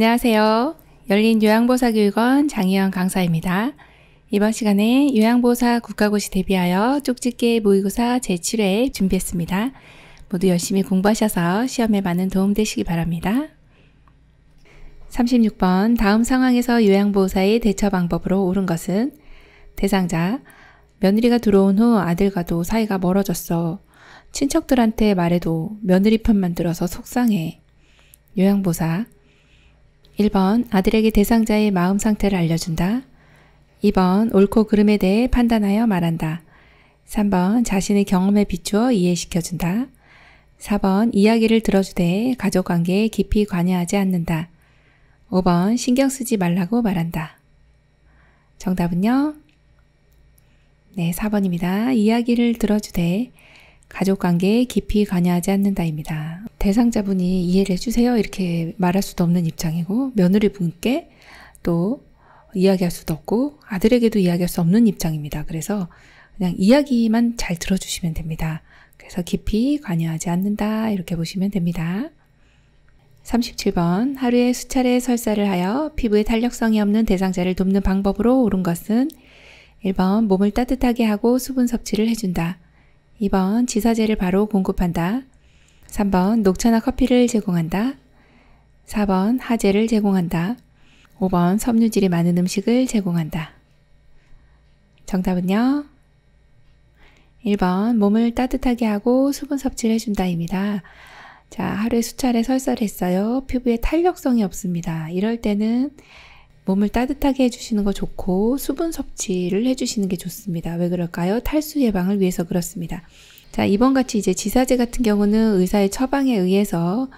안녕하세요. 열린 요양보사 교육원 장희연 강사입니다. 이번 시간에 요양보사 국가고시 대비하여 쪽집게 모의고사 제7회 준비했습니다. 모두 열심히 공부하셔서 시험에 많은 도움 되시기 바랍니다. 36번 다음 상황에서 요양보호사의 대처 방법으로 옳은 것은 대상자 며느리가 들어온 후 아들과도 사이가 멀어졌어. 친척들한테 말해도 며느리 편만 들어서 속상해. 요양보사 1번 아들에게 대상자의 마음 상태를 알려준다. 2번 옳고 그름에 대해 판단하여 말한다. 3번 자신의 경험에 비추어 이해시켜준다. 4번 이야기를 들어주되 가족관계에 깊이 관여하지 않는다. 5번 신경 쓰지 말라고 말한다. 정답은요? 네, 4번입니다. 이야기를 들어주되 가족관계에 깊이 관여하지 않는다입니다. 대상자분이 이해를 해주세요. 이렇게 말할 수도 없는 입장이고, 며느리 분께 또 이야기할 수도 없고, 아들에게도 이야기할 수 없는 입장입니다. 그래서 그냥 이야기만 잘 들어주시면 됩니다. 그래서 깊이 관여하지 않는다. 이렇게 보시면 됩니다. 37번 하루에 수차례 설사를 하여 피부에 탄력성이 없는 대상자를 돕는 방법으로 옳은 것은 1번 몸을 따뜻하게 하고 수분 섭취를 해준다. 2번 지사제를 바로 공급한다. 3번 녹차나 커피를 제공한다. 4번 하제를 제공한다. 5번 섬유질이 많은 음식을 제공한다. 정답은요? 1번 몸을 따뜻하게 하고 수분 섭취를 해준다입니다. 자, 하루에 수차례 설사를 했어요. 피부에 탄력성이 없습니다. 이럴 때는 몸을 따뜻하게 해주시는 거 좋고 수분 섭취를 해주시는 게 좋습니다. 왜 그럴까요? 탈수 예방을 위해서 그렇습니다. 자, 이번 같이 이제 지사제 같은 경우는 의사의 처방에 의해서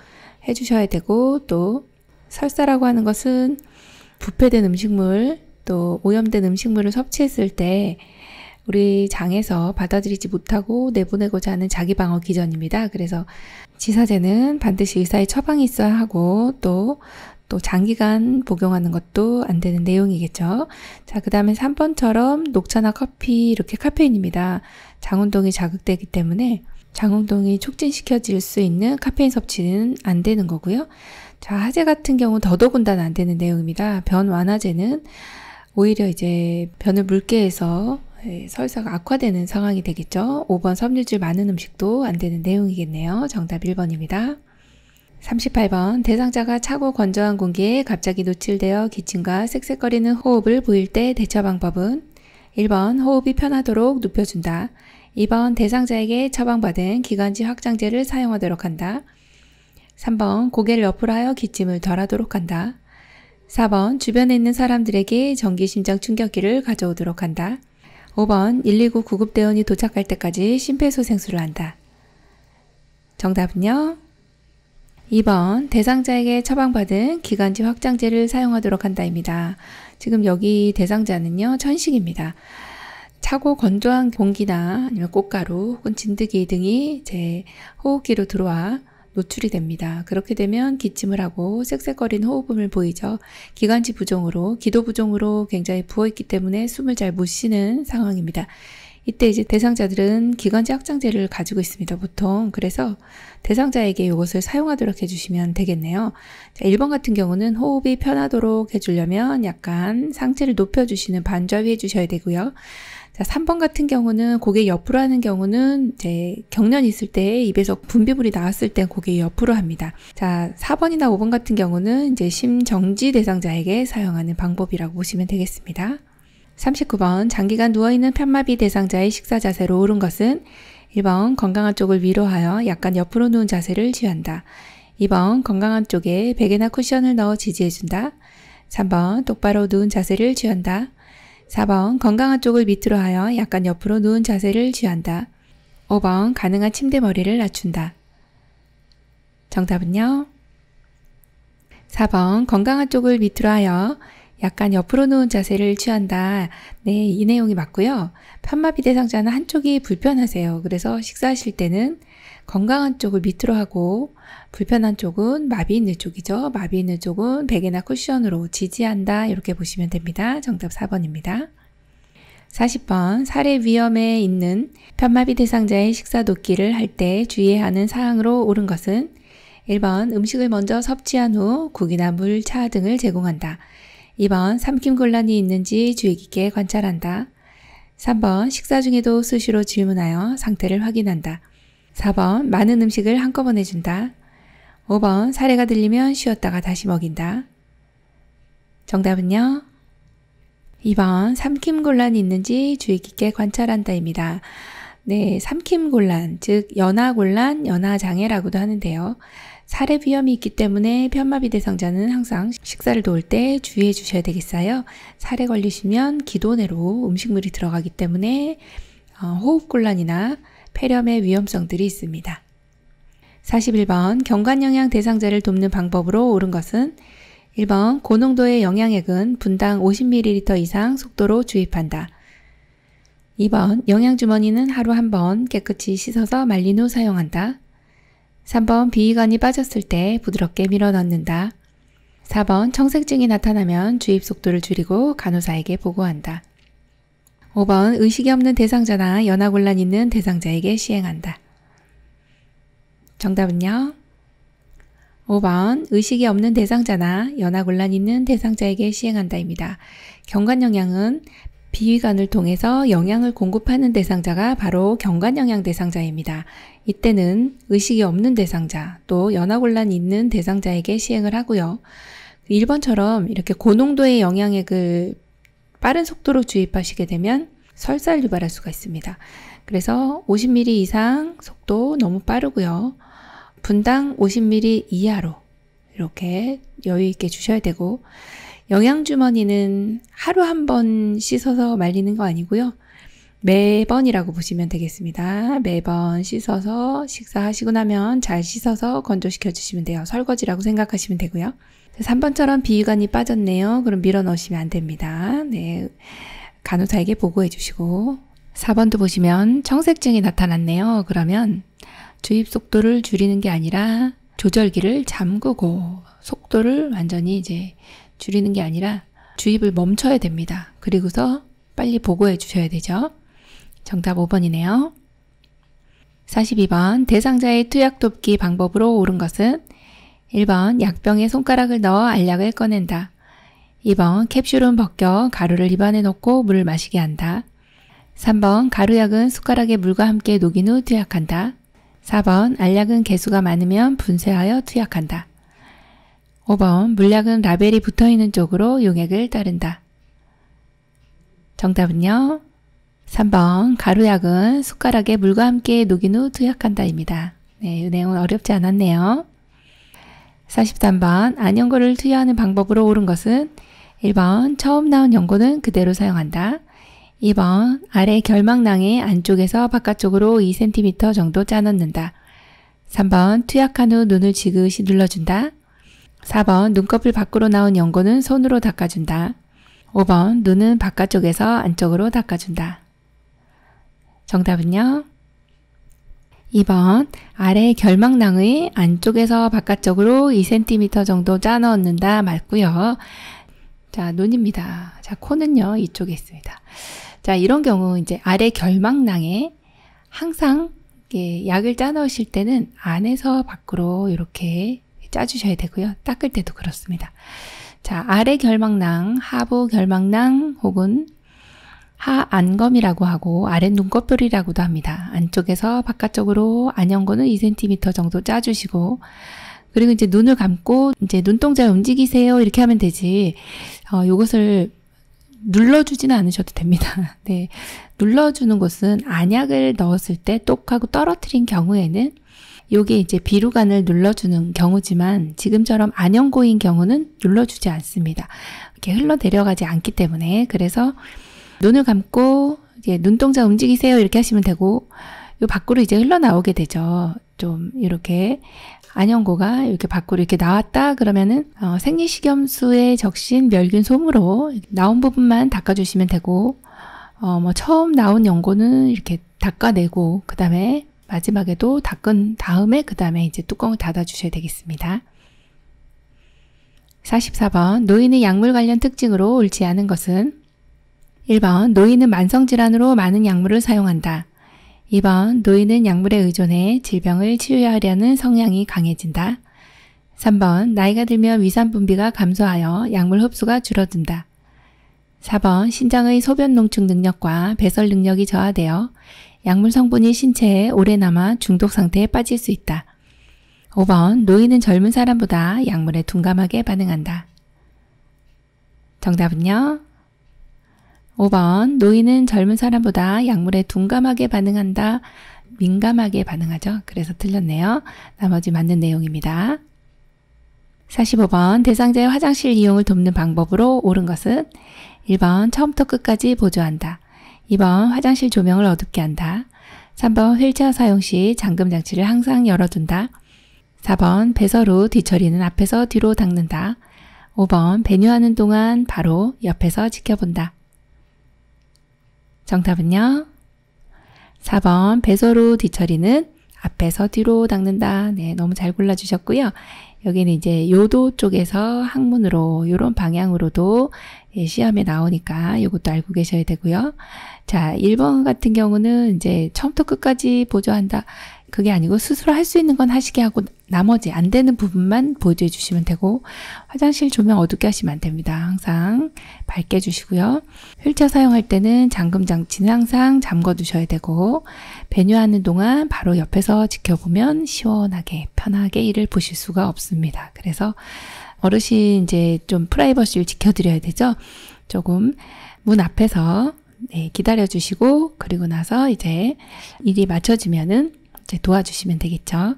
해주셔야 되고 또 설사라고 하는 것은 부패된 음식물 또 오염된 음식물을 섭취했을 때 우리 장에서 받아들이지 못하고 내보내고자 하는 자기 방어 기전입니다. 그래서 지사제는 반드시 의사의 처방이 있어야 하고 또또 장기간 복용하는 것도 안 되는 내용이겠죠. 자, 그 다음에 3번처럼 녹차나 커피 이렇게 카페인입니다. 장운동이 자극되기 때문에 장운동이 촉진시켜질 수 있는 카페인 섭취는 안 되는 거고요. 자, 하재 같은 경우 더더군다나 안 되는 내용입니다. 변 완화제는 오히려 이제 변을 묽게 해서 예, 설사가 악화되는 상황이 되겠죠. 5번 섬유질 많은 음식도 안 되는 내용이겠네요. 정답 1번입니다. 38번 대상자가 차고 건조한 공기에 갑자기 노출되어 기침과 색색거리는 호흡을 보일 때 대처 방법은 1번 호흡이 편하도록 눕혀준다. 2번 대상자에게 처방받은 기관지 확장제를 사용하도록 한다. 3번 고개를 옆으로 하여 기침을 덜하도록 한다. 4번 주변에 있는 사람들에게 전기심장 충격기를 가져오도록 한다. 5번 119 구급대원이 도착할 때까지 심폐소생술을 한다. 정답은요? 2번 대상자에게 처방받은 기관지 확장제를 사용하도록 한다입니다. 지금 여기 대상자는요. 천식입니다. 차고 건조한 공기나 아니면 꽃가루 혹은 진드기 등이 제 호흡기로 들어와 노출이 됩니다. 그렇게 되면 기침을 하고 색색거린 호흡음을 보이죠. 기관지 부종으로, 기도 부종으로 굉장히 부어있기 때문에 숨을 잘 못 쉬는 상황입니다. 이때 이제 대상자들은 기관지 확장제를 가지고 있습니다. 보통. 그래서 대상자에게 이것을 사용하도록 해주시면 되겠네요. 자, 1번 같은 경우는 호흡이 편하도록 해주려면 약간 상체를 높여주시는 반좌위 해주셔야 되고요. 자, 3번 같은 경우는 고개 옆으로 하는 경우는 이제 경련 있을 때 입에서 분비물이 나왔을 때 고개 옆으로 합니다. 자, 4번이나 5번 같은 경우는 이제 심정지 대상자에게 사용하는 방법이라고 보시면 되겠습니다. 39번 장기간 누워있는 편마비 대상자의 식사 자세로 오른 것은 1번 건강한 쪽을 위로하여 약간 옆으로 누운 자세를 취한다. 2번 건강한 쪽에 베개나 쿠션을 넣어 지지해준다. 3번 똑바로 누운 자세를 취한다. 4번 건강한 쪽을 밑으로 하여 약간 옆으로 누운 자세를 취한다. 5번 가능한 침대 머리를 낮춘다. 정답은요? 4번 건강한 쪽을 밑으로 하여 약간 옆으로 누운 자세를 취한다. 네, 이 내용이 맞고요. 편마비 대상자는 한쪽이 불편하세요. 그래서 식사하실 때는 건강한 쪽을 밑으로 하고 불편한 쪽은 마비 있는 쪽이죠. 마비 있는 쪽은 베개나 쿠션으로 지지한다. 이렇게 보시면 됩니다. 정답 4번입니다. 40번 살해 위험에 있는 편마비 대상자의 식사 도끼를 할 때 주의해야 하는 사항으로 옳은 것은 1번 음식을 먼저 섭취한 후 국이나 물, 차 등을 제공한다. 2번 삼킴곤란이 있는지 주의 깊게 관찰한다. 3번 식사 중에도 수시로 질문하여 상태를 확인한다. 4번 많은 음식을 한꺼번에 준다. 5번 사례가 들리면 쉬었다가 다시 먹인다. 정답은요? 2번 삼킴 곤란이 있는지 주의 깊게 관찰한다입니다. 네, 삼킴 곤란, 즉 연하 곤란, 연하 장애라고도 하는데요. 사렙 비염이 있기 때문에 편마비 대상자는 항상 식사를 도울 때 주의해 주셔야 되겠어요. 사례 걸리시면 기도내로 음식물이 들어가기 때문에 어, 호흡곤란이나 폐렴의 위험성들이 있습니다. 41번 경관영양 대상자를 돕는 방법으로 옳은 것은 1번 고농도의 영양액은 분당 50ml 이상 속도로 주입한다. 2번 영양주머니는 하루 한 번 깨끗이 씻어서 말린 후 사용한다. 3번 비위관이 빠졌을 때 부드럽게 밀어 넣는다. 4번 청색증이 나타나면 주입 속도를 줄이고 간호사에게 보고한다. 5번 의식이 없는 대상자나 연하곤란 있는 대상자에게 시행한다. 정답은요? 5번 의식이 없는 대상자나 연하곤란 있는 대상자에게 시행한다입니다. 경관 영향은 비위관을 통해서 영양을 공급하는 대상자가 바로 경관영양 대상자입니다. 이때는 의식이 없는 대상자, 또 연하곤란이 있는 대상자에게 시행을 하고요. 1번처럼 이렇게 고농도의 영양액을 그 빠른 속도로 주입하시게 되면 설사를 유발할 수가 있습니다. 그래서 50ml 이상 속도 너무 빠르고요. 분당 50ml 이하로 이렇게 여유 있게 주셔야 되고 영양주머니는 하루 한 번 씻어서 말리는 거 아니고요. 매번이라고 보시면 되겠습니다. 매번 씻어서 식사하시고 나면 잘 씻어서 건조시켜 주시면 돼요. 설거지라고 생각하시면 되고요. 3번처럼 비위관이 빠졌네요. 그럼 밀어 넣으시면 안 됩니다. 네. 간호사에게 보고해 주시고 4번도 보시면 청색증이 나타났네요. 그러면 주입 속도를 줄이는 게 아니라 조절기를 잠그고 속도를 완전히 이제 줄이는 게 아니라 주입을 멈춰야 됩니다. 그리고서 빨리 보고해 주셔야 되죠. 정답 5번이네요. 42번 대상자의 투약 돕기 방법으로 옳은 것은 1번 약병에 손가락을 넣어 알약을 꺼낸다. 2번 캡슐은 벗겨 가루를 입안에 넣고 물을 마시게 한다. 3번 가루약은 숟가락에 물과 함께 녹인 후 투약한다. 4번 알약은 개수가 많으면 분쇄하여 투약한다. 5번 물약은 라벨이 붙어있는 쪽으로 용액을 따른다. 정답은요. 3번 가루약은 숟가락에 물과 함께 녹인 후 투약한다입니다. 네, 이 내용은 어렵지 않았네요. 43번 안 연고를 투여하는 방법으로 옳은 것은 1번 처음 나온 연고는 그대로 사용한다. 2번 아래 결막낭의 안쪽에서 바깥쪽으로 2cm 정도 짜넣는다. 3번 투약한 후 눈을 지그시 눌러준다. 4번 눈꺼풀 밖으로 나온 연고는 손으로 닦아준다. 5번 눈은 바깥쪽에서 안쪽으로 닦아준다. 정답은요? 2번 아래 결막낭의 안쪽에서 바깥쪽으로 2cm 정도 짜넣는다 맞고요. 자 눈입니다. 자 코는요 이쪽에 있습니다. 자 이런 경우 이제 아래 결막낭에 항상 예, 약을 짜넣으실 때는 안에서 밖으로 이렇게 짜주셔야 되고요. 닦을 때도 그렇습니다. 자, 아래 결막낭, 하부 결막낭 혹은 하안검이라고 하고 아래 눈꺼풀이라고도 합니다. 안쪽에서 바깥쪽으로 안연고는 2cm 정도 짜주시고 그리고 이제 눈을 감고 이제 눈동자 움직이세요 이렇게 하면 되지 어, 이것을 눌러주지는 않으셔도 됩니다. 네, 눌러주는 곳은 안약을 넣었을 때 똑하고 떨어뜨린 경우에는 요게 이제 비루관을 눌러주는 경우지만 지금처럼 안연고인 경우는 눌러주지 않습니다. 이렇게 흘러 내려가지 않기 때문에 그래서 눈을 감고 이제 눈동자 움직이세요 이렇게 하시면 되고 요 밖으로 이제 흘러나오게 되죠. 좀 이렇게 안연고가 이렇게 밖으로 이렇게 나왔다 그러면은 어, 생리식염수에 적신 멸균 솜으로 나온 부분만 닦아주시면 되고 어, 뭐 처음 나온 연고는 이렇게 닦아내고 그 다음에 마지막에도 닦은 다음에 그 다음에 이제 뚜껑을 닫아 주셔야 되겠습니다. 44번 노인의 약물 관련 특징으로 옳지 않은 것은 1번 노인은 만성질환으로 많은 약물을 사용한다. 2번 노인은 약물에 의존해 질병을 치유하려는 성향이 강해진다. 3번 나이가 들면 위산 분비가 감소하여 약물 흡수가 줄어든다. 4번 신장의 소변 농축 능력과 배설 능력이 저하되어 약물 성분이 신체에 오래 남아 중독 상태에 빠질 수 있다. 5번 노인은 젊은 사람보다 약물에 둔감하게 반응한다. 정답은요? 5번 노인은 젊은 사람보다 약물에 둔감하게 반응한다. 민감하게 반응하죠. 그래서 틀렸네요. 나머지 맞는 내용입니다. 45번 대상자의 화장실 이용을 돕는 방법으로 옳은 것은 1번 처음부터 끝까지 보조한다. 2번 화장실 조명을 어둡게 한다. 3번 휠체어 사용 시 잠금 장치를 항상 열어둔다. 4번 배설 후 뒤처리는 앞에서 뒤로 닦는다. 5번 배뇨하는 동안 바로 옆에서 지켜본다. 정답은요? 4번 배설 후 뒤처리는 앞에서 뒤로 닦는다. 네, 너무 잘 골라주셨고요. 여기는 이제 요도 쪽에서 학문으로 요런 방향으로도 예, 시험에 나오니까 요것도 알고 계셔야 되고요. 자, 1번 같은 경우는 이제 처음부터 끝까지 보조한다. 그게 아니고 스스로 할 수 있는 건 하시게 하고 나머지 안 되는 부분만 보조해 주시면 되고 화장실 조명 어둡게 하시면 안 됩니다. 항상 밝게 주시고요. 휠체어 사용할 때는 잠금 장치는 항상 잠궈 두셔야 되고 배뇨하는 동안 바로 옆에서 지켜보면 시원하게 편하게 일을 보실 수가 없습니다. 그래서 어르신 이제 좀 프라이버시를 지켜드려야 되죠. 조금 문 앞에서 네, 기다려 주시고 그리고 나서 이제 일이 맞춰지면은 이제 도와주시면 되겠죠.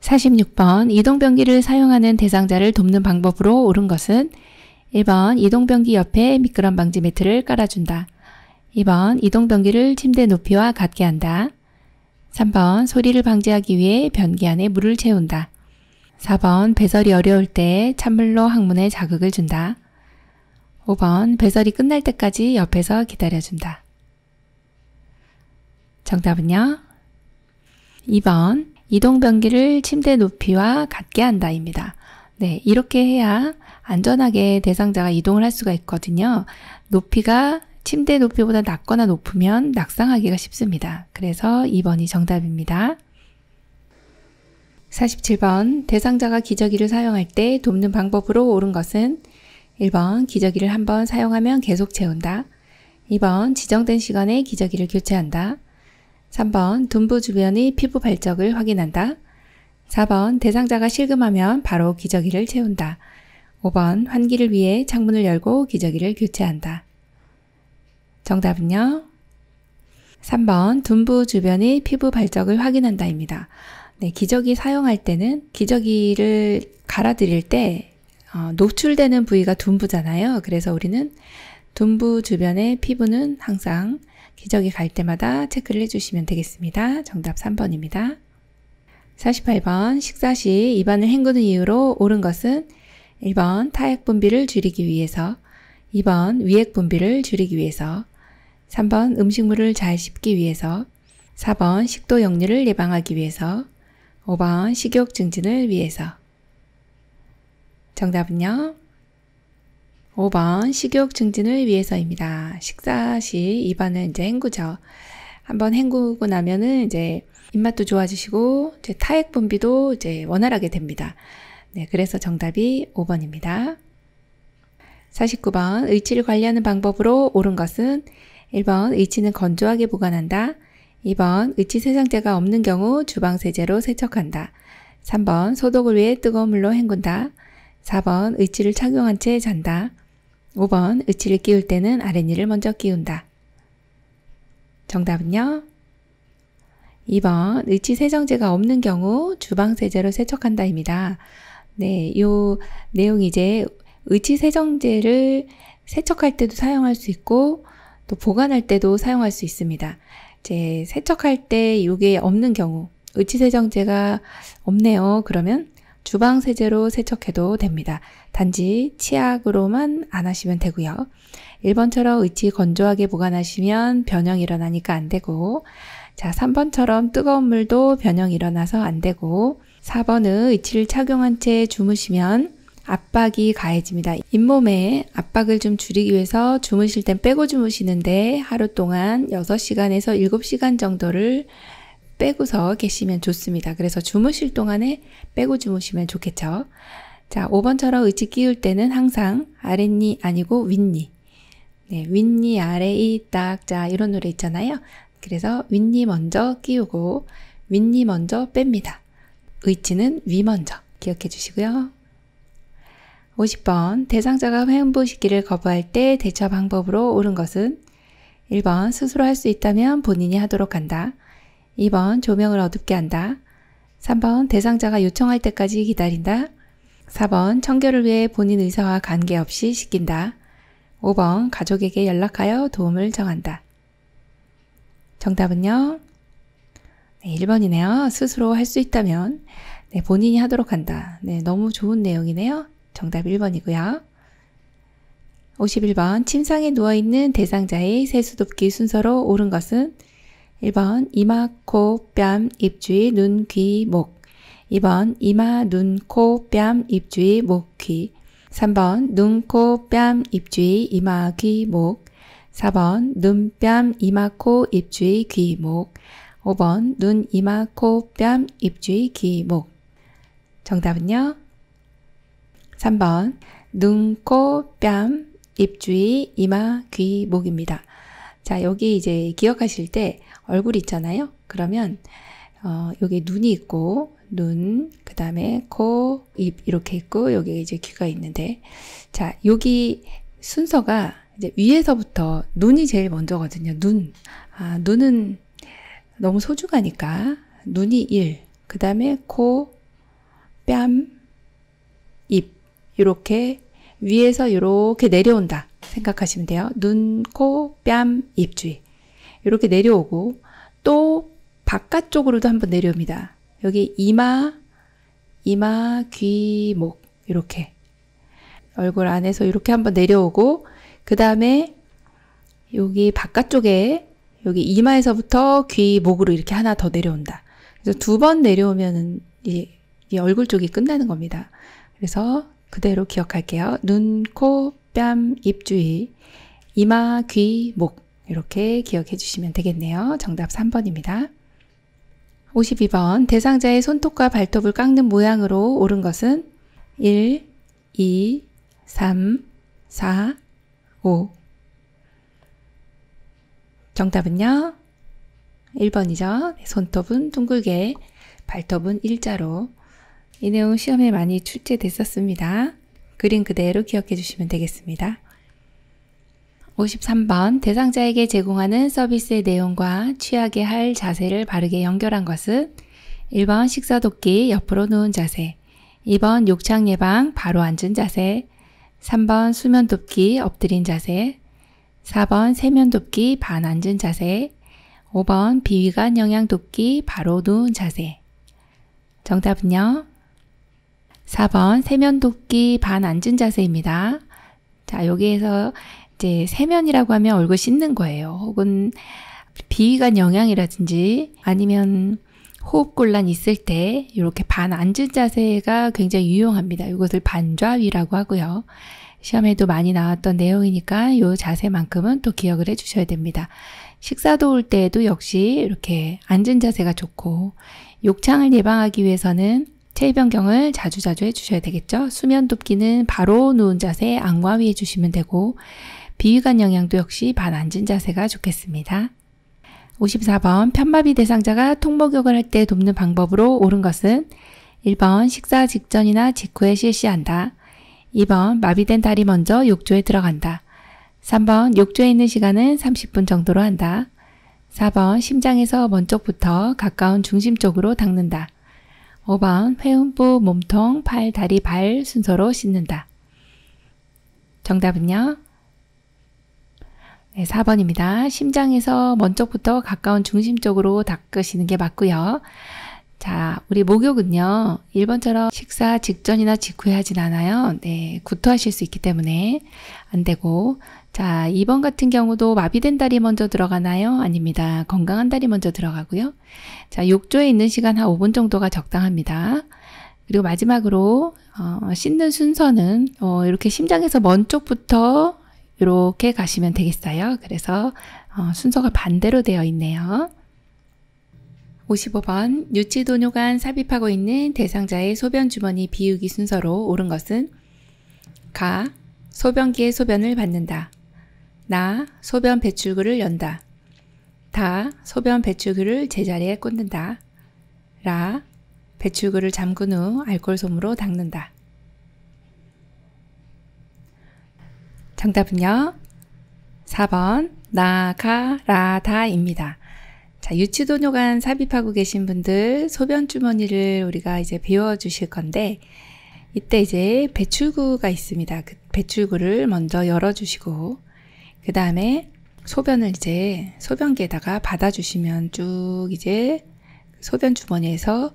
46번 이동변기를 사용하는 대상자를 돕는 방법으로 옳은 것은 1번 이동변기 옆에 미끄럼 방지 매트를 깔아준다. 2번 이동변기를 침대 높이와 같게 한다. 3번 소리를 방지하기 위해 변기 안에 물을 채운다. 4번 배설이 어려울 때 찬물로 항문에 자극을 준다. 5번 배설이 끝날 때까지 옆에서 기다려준다. 정답은요? 2번 이동 변기를 침대 높이와 같게 한다입니다. 네, 이렇게 해야 안전하게 대상자가 이동을 할 수가 있거든요. 높이가 침대 높이보다 낮거나 높으면 낙상하기가 쉽습니다. 그래서 2번이 정답입니다. 47번 대상자가 기저귀를 사용할 때 돕는 방법으로 옳은 것은 1번 기저귀를 한번 사용하면 계속 채운다. 2번 지정된 시간에 기저귀를 교체한다. 3번 둔부 주변의 피부 발적을 확인한다. 4번 대상자가 실금하면 바로 기저귀를 채운다. 5번 환기를 위해 창문을 열고 기저귀를 교체한다. 정답은요? 3번 둔부 주변의 피부 발적을 확인한다입니다. 네, 기저귀 사용할 때는 기저귀를 갈아들일 때 어, 노출되는 부위가 둔부잖아요. 그래서 우리는 둔부 주변의 피부는 항상 기저귀 갈 때마다 체크를 해주시면 되겠습니다. 정답 3번입니다. 48번 식사 시 입안을 헹구는 이유로 옳은 것은 1번 타액 분비를 줄이기 위해서 2번 위액 분비를 줄이기 위해서 3번 음식물을 잘 씹기 위해서 4번 식도 역류를 예방하기 위해서 5번 식욕 증진을 위해서 정답은요. 5번 식욕 증진을 위해서입니다. 식사 시 입안을 이제 헹구죠. 한번 헹구고 나면은 이제 입맛도 좋아지시고 이제 타액 분비도 이제 원활하게 됩니다. 네, 그래서 정답이 5번입니다. 49번 의치를 관리하는 방법으로 옳은 것은 1번 의치는 건조하게 보관한다. 2번 의치 세정제가 없는 경우 주방 세제로 세척한다. 3번 소독을 위해 뜨거운 물로 헹군다. 4번 의치를 착용한 채 잔다. 5번 의치를 끼울 때는 아랫니를 먼저 끼운다. 정답은요? 2번 의치 세정제가 없는 경우 주방세제로 세척한다입니다. 네, 요 내용이 이제 의치 세정제를 세척할 때도 사용할 수 있고 또 보관할 때도 사용할 수 있습니다. 이제 세척할 때 이게 없는 경우 의치 세정제가 없네요. 그러면 주방 세제로 세척해도 됩니다. 단지 치약으로만 안 하시면 되고요. 1번처럼 의치 건조하게 보관하시면 변형 일어나니까 안 되고 자, 3번처럼 뜨거운 물도 변형 일어나서 안 되고 4번은 의치를 착용한 채 주무시면 압박이 가해집니다. 잇몸에 압박을 좀 줄이기 위해서 주무실 땐 빼고 주무시는데 하루 동안 6시간에서 7시간 정도를 빼고서 계시면 좋습니다. 그래서 주무실 동안에 빼고 주무시면 좋겠죠. 자, 5번처럼 의지 끼울 때는 항상 아랫니 아니고 윗니. 네, 윗니 아래이 딱, 자, 이런 노래 있잖아요. 그래서 윗니 먼저 끼우고 윗니 먼저 뺍니다. 의지는위 먼저 기억해 주시고요. 50번 대상자가 회음부 시기를 거부할 때 대처 방법으로 옳은 것은 1번 스스로 할 수 있다면 본인이 하도록 한다. 2번 조명을 어둡게 한다. 3번 대상자가 요청할 때까지 기다린다. 4번 청결을 위해 본인 의사와 관계없이 시킨다. 5번 가족에게 연락하여 도움을 정한다. 정답은요? 네, 1번이네요. 스스로 할 수 있다면 네, 본인이 하도록 한다. 네, 너무 좋은 내용이네요. 정답 1번이고요. 51번 침상에 누워있는 대상자의 세수돕기 순서로 옳은 것은 1번 이마, 코, 뺨, 입주의 눈, 귀, 목 2번 이마, 눈, 코, 뺨, 입주의 목, 귀 3번 눈, 코, 뺨, 입주의 이마, 귀, 목 4번 눈, 뺨, 이마, 코, 입주의 귀, 목 5번 눈, 이마, 코, 뺨, 입주의 귀, 목 정답은요? 3번 눈, 코, 뺨, 입주의 이마, 귀, 목입니다. 자, 여기 이제 기억하실 때 얼굴 있잖아요. 그러면 어, 여기 눈이 있고 눈, 그 다음에 코, 입 이렇게 있고 여기 이제 귀가 있는데 자, 여기 순서가 이제 위에서부터 눈이 제일 먼저거든요. 눈. 아, 눈은 너무 소중하니까 눈이 1, 그 다음에 코, 뺨, 입 이렇게 위에서 이렇게 내려온다. 생각하시면 돼요. 눈, 코, 뺨, 입주위. 이렇게 내려오고 또 바깥쪽으로도 한번 내려옵니다. 여기 이마, 이마, 귀, 목 이렇게 얼굴 안에서 이렇게 한번 내려오고 그 다음에 여기 바깥쪽에 여기 이마에서부터 귀, 목으로 이렇게 하나 더 내려온다. 그래서 두 번 내려오면은 이, 이 얼굴 쪽이 끝나는 겁니다. 그래서 그대로 기억할게요. 눈, 코, 뺨, 입 주위, 이마, 귀, 목 이렇게 기억해 주시면 되겠네요. 정답 3번입니다. 52번 대상자의 손톱과 발톱을 깎는 모양으로 오른 것은 1, 2, 3, 4, 5 정답은요? 1번이죠. 손톱은 둥글게, 발톱은 일자로. 이 내용 시험에 많이 출제됐었습니다. 그림 그대로 기억해 주시면 되겠습니다. 53번 대상자에게 제공하는 서비스의 내용과 취하게 할 자세를 바르게 연결한 것은 1번 식사 돕기 옆으로 누운 자세 2번 욕창 예방 바로 앉은 자세 3번 수면 돕기 엎드린 자세 4번 세면 돕기 반 앉은 자세 5번 비위관 영양 돕기 바로 누운 자세 정답은요. 4번 세면도끼 반 앉은 자세입니다. 자, 여기에서 이제 세면이라고 하면 얼굴 씻는 거예요. 혹은 비위관 영향이라든지 아니면 호흡곤란 있을 때 이렇게 반 앉은 자세가 굉장히 유용합니다. 이것을 반좌위라고 하고요. 시험에도 많이 나왔던 내용이니까 이 자세만큼은 또 기억을 해주셔야 됩니다. 식사 도올 때에도 역시 이렇게 앉은 자세가 좋고 욕창을 예방하기 위해서는 체위 변경을 자주자주 해주셔야 되겠죠. 수면 돕기는 바로 누운 자세 안과 위에 주시면 되고 비위관 영양도 역시 반 앉은 자세가 좋겠습니다. 54번 편마비 대상자가 통목욕을할 때 돕는 방법으로 옳은 것은 1번 식사 직전이나 직후에 실시한다. 2번 마비된 다리 먼저 욕조에 들어간다. 3번 욕조에 있는 시간은 30분 정도로 한다. 4번 심장에서 먼 쪽부터 가까운 중심 쪽으로 닦는다. 5번 회음부, 몸통, 팔, 다리, 발 순서로 씻는다. 정답은요? 네, 4번입니다. 심장에서 먼 쪽부터 가까운 중심 쪽으로 닦으시는 게 맞고요. 자, 우리 목욕은요. 1번처럼 식사 직전이나 직후에 하진 않아요. 네, 구토하실 수 있기 때문에 안 되고 자, 2번 같은 경우도 마비된 다리 먼저 들어가나요? 아닙니다. 건강한 다리 먼저 들어가고요. 자, 욕조에 있는 시간 한 5분 정도가 적당합니다. 그리고 마지막으로 어, 씻는 순서는 어, 이렇게 심장에서 먼 쪽부터 이렇게 가시면 되겠어요. 그래서 어, 순서가 반대로 되어 있네요. 55번 유치도뇨관 삽입하고 있는 대상자의 소변주머니 비우기 순서로 오른 것은 가, 소변기의 소변을 받는다. 나 소변 배출구를 연다. 다 소변 배출구를 제자리에 꽂는다. 라 배출구를 잠근 후 알콜솜으로 닦는다. 정답은요. 4번 나가라다입니다. 자, 유치도뇨관 삽입하고 계신 분들 소변주머니를 우리가 이제 비워주실 건데 이때 이제 배출구가 있습니다. 그 배출구를 먼저 열어주시고 그 다음에 소변을 이제 소변기에다가 받아주시면 쭉 이제 소변 주머니에서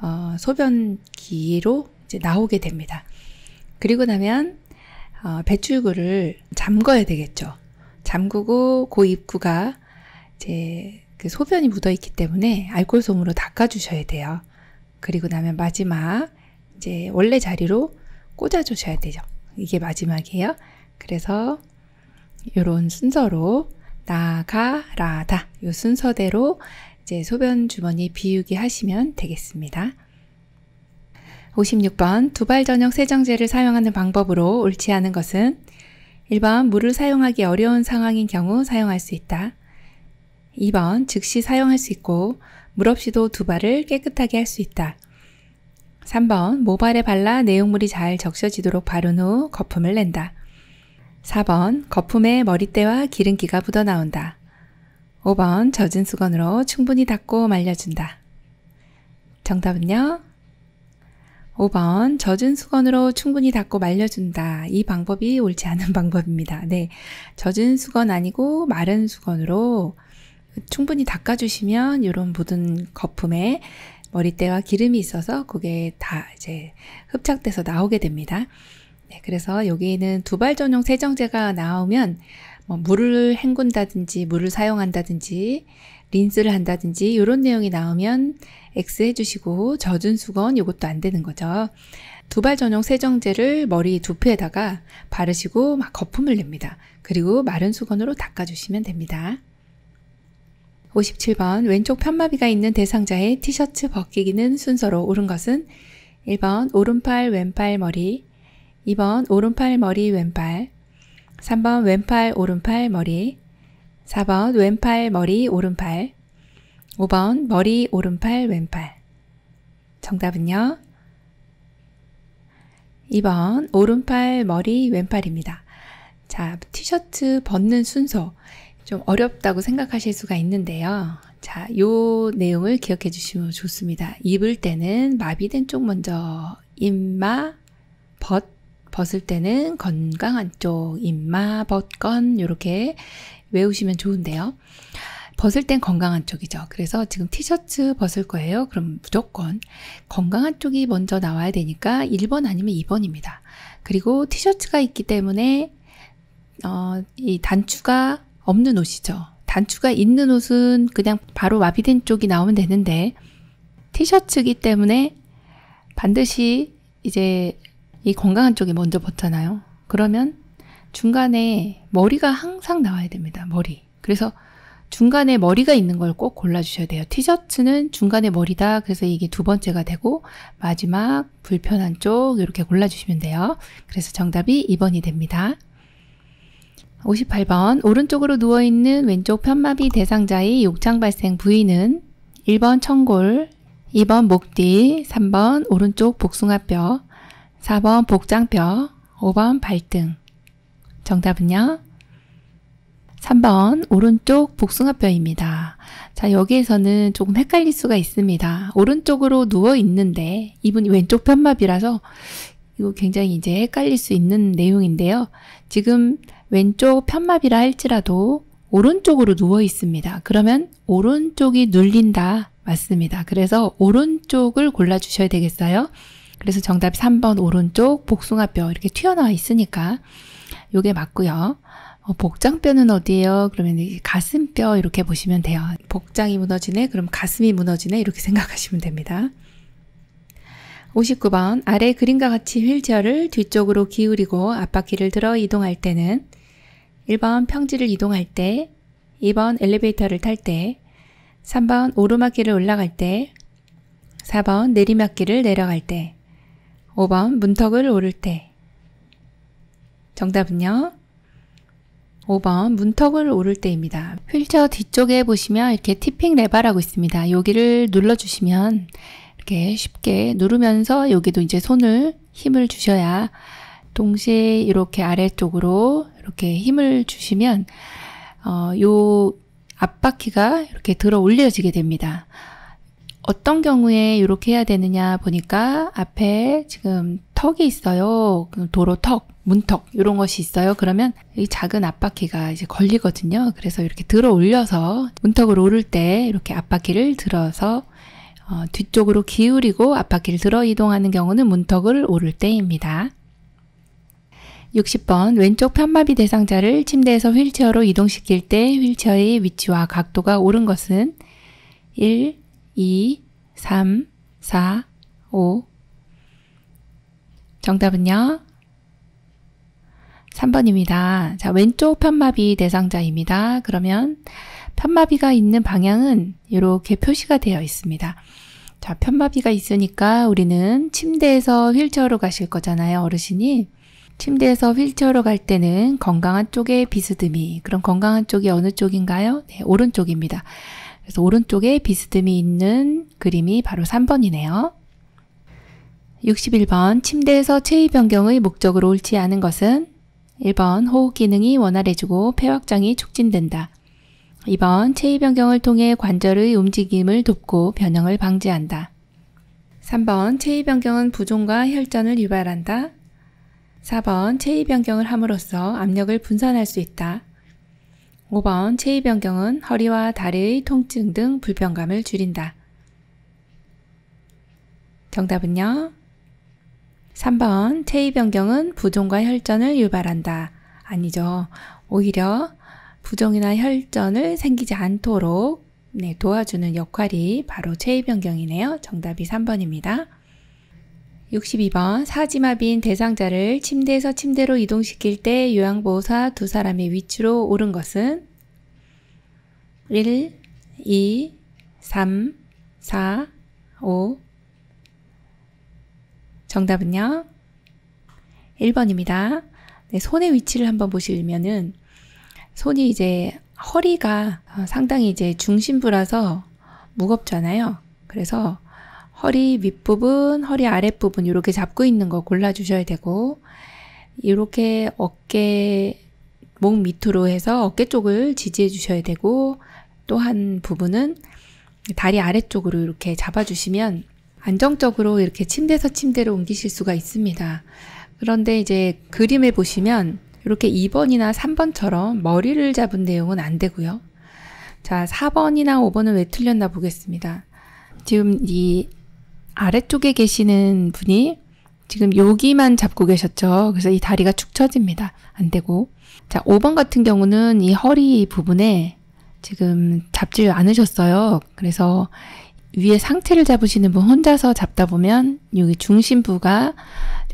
어, 소변기로 이제 나오게 됩니다. 그리고 나면 어, 배출구를 잠궈야 되겠죠. 잠그고 그 입구가 이제 그 소변이 묻어 있기 때문에 알콜솜으로 닦아주셔야 돼요. 그리고 나면 마지막 이제 원래 자리로 꽂아주셔야 되죠. 이게 마지막이에요. 그래서 이런 순서로 나가라다 요 순서대로 이제 소변 주머니 비우기 하시면 되겠습니다. 56번 두발 전역 세정제를 사용하는 방법으로 옳지 않은 것은 1번 물을 사용하기 어려운 상황인 경우 사용할 수 있다. 2번 즉시 사용할 수 있고 물 없이도 두 발을 깨끗하게 할 수 있다. 3번 모발에 발라 내용물이 잘 적셔지도록 바른 후 거품을 낸다. 4번 거품에 머리띠와 기름기가 묻어나온다. 5번 젖은 수건으로 충분히 닦고 말려준다. 정답은요? 5번 젖은 수건으로 충분히 닦고 말려준다. 이 방법이 옳지 않은 방법입니다. 네. 젖은 수건 아니고 마른 수건으로 충분히 닦아주시면 이런 묻은 거품에 머리띠와 기름이 있어서 그게 다 이제 흡착돼서 나오게 됩니다. 네, 그래서 여기에는 두발 전용 세정제가 나오면 뭐 물을 헹군다든지 물을 사용한다든지 린스를 한다든지 이런 내용이 나오면 X 해주시고 젖은 수건 이것도 안 되는 거죠. 두발 전용 세정제를 머리 두피에다가 바르시고 막 거품을 냅니다. 그리고 마른 수건으로 닦아주시면 됩니다. 57번 왼쪽 편마비가 있는 대상자의 티셔츠 벗기기는 순서로 오른 것은 1번 오른팔 왼팔 머리 2번 오른팔 머리 왼팔 3번 왼팔 오른팔 머리 4번 왼팔 머리 오른팔 5번 머리 오른팔 왼팔 정답은요? 2번 오른팔 머리 왼팔입니다. 자, 티셔츠 벗는 순서 좀 어렵다고 생각하실 수가 있는데요. 자, 요 내용을 기억해 주시면 좋습니다. 입을 때는 마비된 쪽 먼저 입마, 벗, 벗을 때는 건강한 쪽 입마 벗건 이렇게 외우시면 좋은데요. 벗을 땐 건강한 쪽이죠. 그래서 지금 티셔츠 벗을 거예요. 그럼 무조건 건강한 쪽이 먼저 나와야 되니까 1번 아니면 2번입니다. 그리고 티셔츠가 있기 때문에 어, 이 단추가 없는 옷이죠. 단추가 있는 옷은 그냥 바로 마비된 쪽이 나오면 되는데 티셔츠이기 때문에 반드시 이제 이 건강한 쪽이 먼저 벗잖아요. 그러면 중간에 머리가 항상 나와야 됩니다. 머리. 그래서 중간에 머리가 있는 걸 꼭 골라주셔야 돼요. 티셔츠는 중간에 머리다. 그래서 이게 두 번째가 되고 마지막 불편한 쪽 이렇게 골라주시면 돼요. 그래서 정답이 2번이 됩니다. 58번 오른쪽으로 누워있는 왼쪽 편마비 대상자의 욕창 발생 부위는 1번 청골, 2번 목뒤, 3번 오른쪽 복숭아뼈, 4번 복장뼈, 5번 발등. 정답은요? 3번 오른쪽 복숭아뼈입니다. 자 여기에서는 조금 헷갈릴 수가 있습니다. 오른쪽으로 누워 있는데 이분이 왼쪽 편마비라서 이거 굉장히 이제 헷갈릴 수 있는 내용인데요. 지금 왼쪽 편마비라 할지라도 오른쪽으로 누워 있습니다. 그러면 오른쪽이 눌린다 맞습니다. 그래서 오른쪽을 골라주셔야 되겠어요. 그래서 정답이 3번 오른쪽 복숭아뼈 이렇게 튀어나와 있으니까 요게 맞고요. 어, 복장뼈는 어디예요? 그러면 가슴뼈 이렇게 보시면 돼요. 복장이 무너지네? 그럼 가슴이 무너지네? 이렇게 생각하시면 됩니다. 59번 아래 그림과 같이 휠체어를 뒤쪽으로 기울이고 앞바퀴를 들어 이동할 때는 1번 평지를 이동할 때 2번 엘리베이터를 탈때 3번 오르막길을 올라갈 때 4번 내리막길을 내려갈 때 5번 문턱을 오를 때 정답은요? 5번 문턱을 오를 때입니다. 휠체어 뒤쪽에 보시면 이렇게 티핑 레버라고 있습니다. 여기를 눌러주시면 이렇게 쉽게 누르면서 여기도 이제 손을 힘을 주셔야 동시에 이렇게 아래쪽으로 이렇게 힘을 주시면 어, 요 앞바퀴가 이렇게 들어 올려지게 됩니다. 어떤 경우에 이렇게 해야 되느냐 보니까 앞에 지금 턱이 있어요. 그 도로 턱, 문턱 이런 것이 있어요. 그러면 이 작은 앞바퀴가 이제 걸리거든요. 그래서 이렇게 들어 올려서 문턱을 오를 때 이렇게 앞바퀴를 들어서 어, 뒤쪽으로 기울이고 앞바퀴를 들어 이동하는 경우는 문턱을 오를 때입니다. 60번 왼쪽 편마비 대상자를 침대에서 휠체어로 이동시킬 때 휠체어의 위치와 각도가 오른 것은 1. 2, 3, 4, 5. 정답은요? 3번입니다. 자, 왼쪽 편마비 대상자입니다. 그러면 편마비가 있는 방향은 이렇게 표시가 되어 있습니다. 자, 편마비가 있으니까 우리는 침대에서 휠체어로 가실 거잖아요, 어르신이. 침대에서 휠체어로 갈 때는 건강한 쪽에 비스듬히. 그럼 건강한 쪽이 어느 쪽인가요? 네, 오른쪽입니다. 그래서 오른쪽에 비스듬히 있는 그림이 바로 3번이네요. 61번 침대에서 체위 변경의 목적으로 옳지 않은 것은 1번 호흡 기능이 원활해지고 폐 확장이 촉진된다. 2번 체위 변경을 통해 관절의 움직임을 돕고 변형을 방지한다. 3번 체위 변경은 부종과 혈전을 유발한다. 4번 체위 변경을 함으로써 압력을 분산할 수 있다. 5번 체위 변경은 허리와 다리의 통증 등 불편감을 줄인다. 정답은요. 3번 체위 변경은 부종과 혈전을 유발한다. 아니죠. 오히려 부종이나 혈전을 생기지 않도록 네, 도와주는 역할이 바로 체위 변경이네요. 정답이 3번입니다. 62번 사지마빈 대상자를 침대에서 침대로 이동시킬 때 요양보호사 두 사람의 위치로 오른 것은 1, 2, 3, 4, 5 정답은요? 1번입니다. 네, 손의 위치를 한번 보시면은 손이 이제 허리가 상당히 이제 중심부라서 무겁잖아요. 그래서 허리 윗부분, 허리 아랫부분 이렇게 잡고 있는 거 골라주셔야 되고 이렇게 어깨, 목 밑으로 해서 어깨 쪽을 지지해 주셔야 되고 또 한 부분은 다리 아래쪽으로 이렇게 잡아주시면 안정적으로 이렇게 침대에서 침대로 옮기실 수가 있습니다. 그런데 이제 그림을 보시면 이렇게 2번이나 3번처럼 머리를 잡은 내용은 안 되고요. 자, 4번이나 5번은 왜 틀렸나 보겠습니다. 지금 이 아래쪽에 계시는 분이 지금 여기만 잡고 계셨죠? 그래서 이 다리가 축 처집니다. 안 되고. 자, 5번 같은 경우는 이 허리 부분에 지금 잡지 않으셨어요. 그래서 위에 상체를 잡으시는 분 혼자서 잡다 보면 여기 중심부가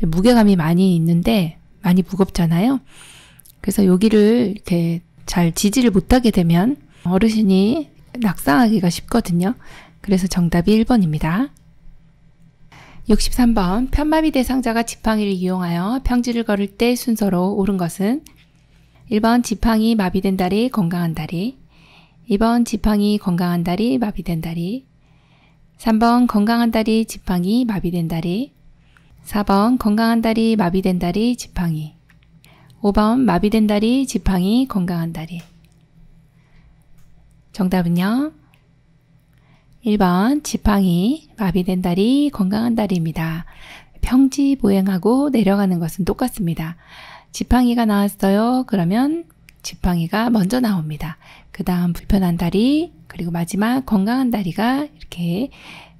무게감이 많이 있는데 많이 무겁잖아요. 그래서 여기를 이렇게 잘 지지를 못하게 되면 어르신이 낙상하기가 쉽거든요. 그래서 정답이 1번입니다. 63번 편마비 대상자가 지팡이를 이용하여 평지를 걸을 때 순서로 오른 것은 1번 지팡이 마비된 다리 건강한 다리 2번 지팡이 건강한 다리 마비된 다리 3번 건강한 다리 지팡이 마비된 다리 4번 건강한 다리 마비된 다리 지팡이 5번 마비된 다리 지팡이 건강한 다리 정답은요? 1번 지팡이, 마비된 다리, 건강한 다리입니다. 평지 보행하고 내려가는 것은 똑같습니다. 지팡이가 나왔어요. 그러면 지팡이가 먼저 나옵니다. 그 다음 불편한 다리, 그리고 마지막 건강한 다리가 이렇게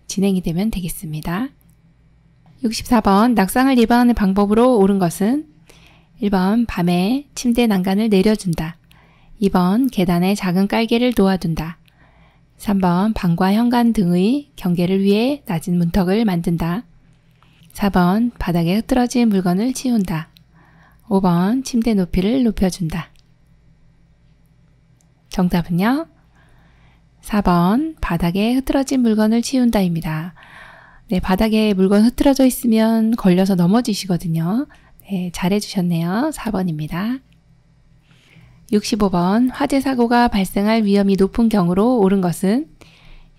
진행이 되면 되겠습니다. 64번 낙상을 예방하는 방법으로 옳은 것은 1번 밤에 침대 난간을 내려준다. 2번 계단에 작은 깔개를 놓아둔다. 3번 방과 현관 등의 경계를 위해 낮은 문턱을 만든다. 4번 바닥에 흐트러진 물건을 치운다. 5번 침대 높이를 높여준다. 정답은요? 4번 바닥에 흐트러진 물건을 치운다입니다. 네, 바닥에 물건 흐트러져 있으면 걸려서 넘어지시거든요. 네, 잘해주셨네요. 4번입니다. 65번 화재 사고가 발생할 위험이 높은 경우로 옳은 것은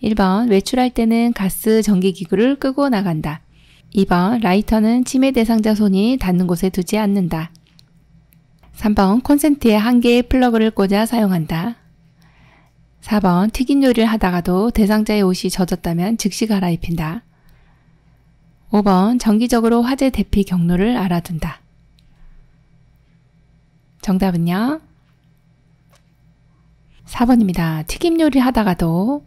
1번 외출할 때는 가스 전기기구를 끄고 나간다. 2번 라이터는 치매 대상자 손이 닿는 곳에 두지 않는다. 3번 콘센트에 한 개의 플러그를 꽂아 사용한다. 4번 튀긴 요리를 하다가도 대상자의 옷이 젖었다면 즉시 갈아입힌다. 5번 정기적으로 화재 대피 경로를 알아둔다. 정답은요? 4번입니다. 튀김 요리 하다가도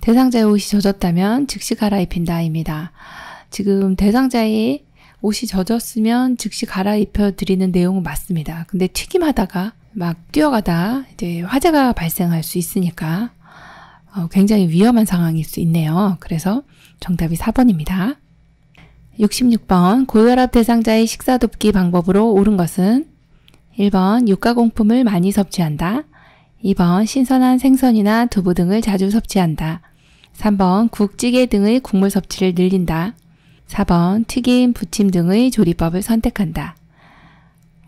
대상자의 옷이 젖었다면 즉시 갈아입힌다입니다. 지금 대상자의 옷이 젖었으면 즉시 갈아입혀 드리는 내용은 맞습니다. 근데 튀김하다가 막 뛰어가다 이제 화재가 발생할 수 있으니까 어, 굉장히 위험한 상황일 수 있네요. 그래서 정답이 4번입니다. 66번 고혈압 대상자의 식사 돕기 방법으로 옳은 것은 1번 육가공품을 많이 섭취한다. 2번 신선한 생선이나 두부 등을 자주 섭취한다. 3번 국찌개 등의 국물 섭취를 늘린다. 4번 튀김, 부침 등의 조리법을 선택한다.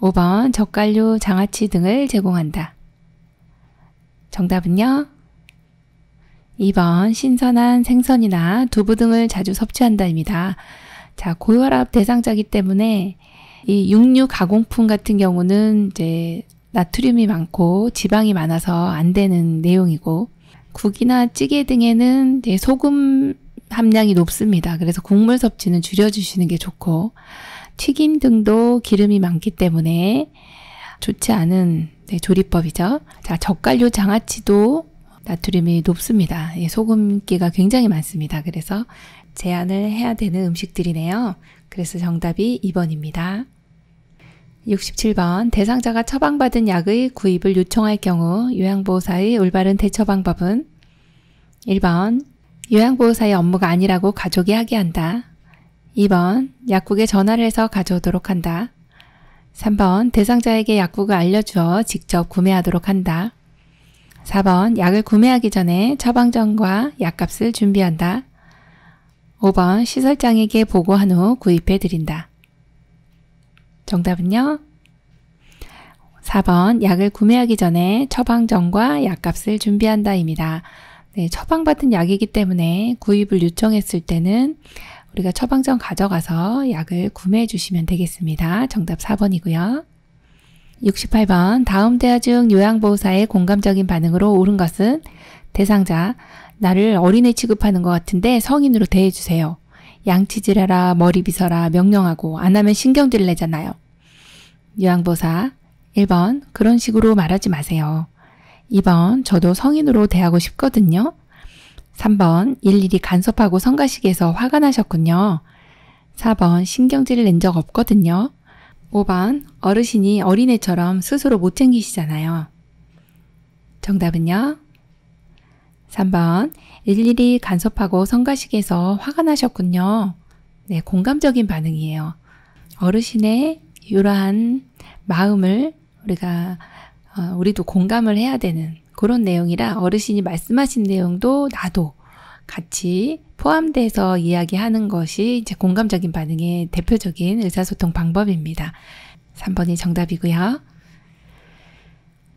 5번 젓갈류, 장아찌 등을 제공한다. 정답은요? 2번 신선한 생선이나 두부 등을 자주 섭취한다입니다. 자, 고혈압 대상자기 때문에 이 육류 가공품 같은 경우는 이제 나트륨이 많고 지방이 많아서 안 되는 내용이고 국이나 찌개 등에는 소금 함량이 높습니다. 그래서 국물 섭취는 줄여주시는 게 좋고 튀김 등도 기름이 많기 때문에 좋지 않은 네, 조리법이죠. 자, 젓갈류 장아찌도 나트륨이 높습니다. 예, 소금기가 굉장히 많습니다. 그래서 제한을 해야 되는 음식들이네요. 그래서 정답이 2번입니다. 67번 대상자가 처방받은 약의 구입을 요청할 경우 요양보호사의 올바른 대처 방법은 1번 요양보호사의 업무가 아니라고 가족이 하게 한다. 2번 약국에 전화를 해서 가져오도록 한다. 3번 대상자에게 약국을 알려주어 직접 구매하도록 한다. 4번 약을 구매하기 전에 처방전과 약값을 준비한다. 5번 시설장에게 보고한 후 구입해 드린다. 정답은요? 4번 약을 구매하기 전에 처방전과 약값을 준비한다입니다. 네, 처방받은 약이기 때문에 구입을 요청했을 때는 우리가 처방전 가져가서 약을 구매해 주시면 되겠습니다. 정답 4번이고요. 68번 다음 대화 중 요양보호사의 공감적인 반응으로 옳은 것은 대상자 나를 어린애 취급하는 것 같은데 성인으로 대해주세요. 양치질해라, 머리 빗어라 명령하고 안 하면 신경질 내잖아요. 요양보사 1번 그런 식으로 말하지 마세요. 2번 저도 성인으로 대하고 싶거든요. 3번 일일이 간섭하고 성가시게해서 화가 나셨군요. 4번 신경질 을낸 적 없거든요. 5번 어르신이 어린애처럼 스스로 못 챙기시잖아요. 정답은요? 3번 일일이 간섭하고 성가시게서 화가 나셨군요. 네, 공감적인 반응이에요. 어르신의 이러한 마음을 우리가 어, 우리도 공감을 해야 되는 그런 내용이라 어르신이 말씀하신 내용도 나도 같이 포함돼서 이야기하는 것이 이제 공감적인 반응의 대표적인 의사소통 방법입니다. 3번이 정답이고요.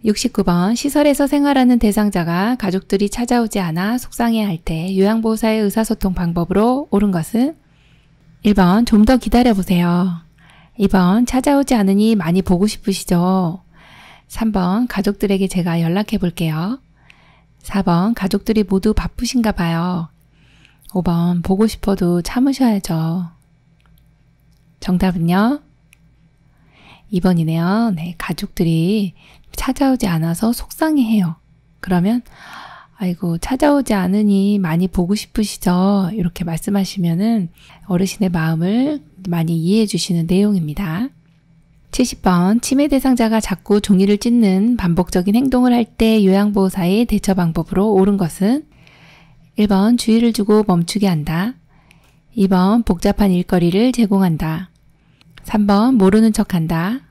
69번 시설에서 생활하는 대상자가 가족들이 찾아오지 않아 속상해할 때 요양보호사의 의사소통 방법으로 옳은 것은? 1번 좀 더 기다려보세요. 2번 찾아오지 않으니 많이 보고 싶으시죠? 3번 가족들에게 제가 연락해 볼게요. 4번 가족들이 모두 바쁘신가 봐요. 5번 보고 싶어도 참으셔야죠. 정답은요? 2번이네요. 네, 가족들이 찾아오지 않아서 속상해해요. 그러면 아이고 찾아오지 않으니 많이 보고 싶으시죠? 이렇게 말씀하시면은 어르신의 마음을 많이 이해해 주시는 내용입니다. 70번 치매 대상자가 자꾸 종이를 찢는 반복적인 행동을 할 때 요양보호사의 대처 방법으로 옳은 것은 1번 주의를 주고 멈추게 한다. 2번 복잡한 일거리를 제공한다. 3번 모르는 척한다.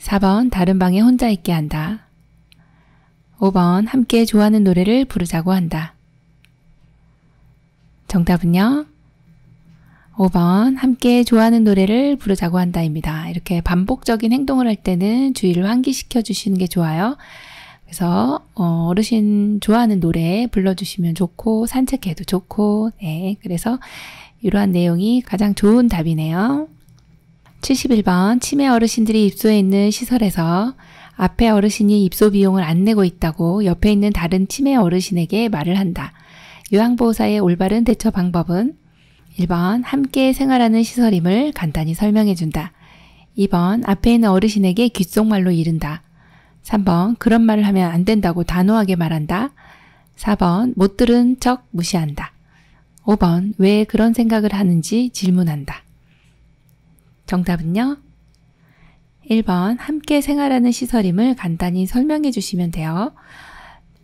4번 다른 방에 혼자 있게 한다. 5번 함께 좋아하는 노래를 부르자고 한다. 정답은요. 5번 함께 좋아하는 노래를 부르자고 한다입니다. 이렇게 반복적인 행동을 할 때는 주의를 환기시켜 주시는 게 좋아요. 그래서 어, 어르신 좋아하는 노래 불러주시면 좋고 산책해도 좋고 네 그래서 이러한 내용이 가장 좋은 답이네요. 71번 치매 어르신들이 입소해 있는 시설에서 앞에 어르신이 입소 비용을 안 내고 있다고 옆에 있는 다른 치매 어르신에게 말을 한다. 요양보호사의 올바른 대처 방법은 1번 함께 생활하는 시설임을 간단히 설명해 준다. 2번 앞에 있는 어르신에게 귓속말로 이른다. 3번 그런 말을 하면 안 된다고 단호하게 말한다. 4번 못 들은 척 무시한다. 5번 왜 그런 생각을 하는지 질문한다. 정답은요? 1번 함께 생활하는 시설임을 간단히 설명해 주시면 돼요.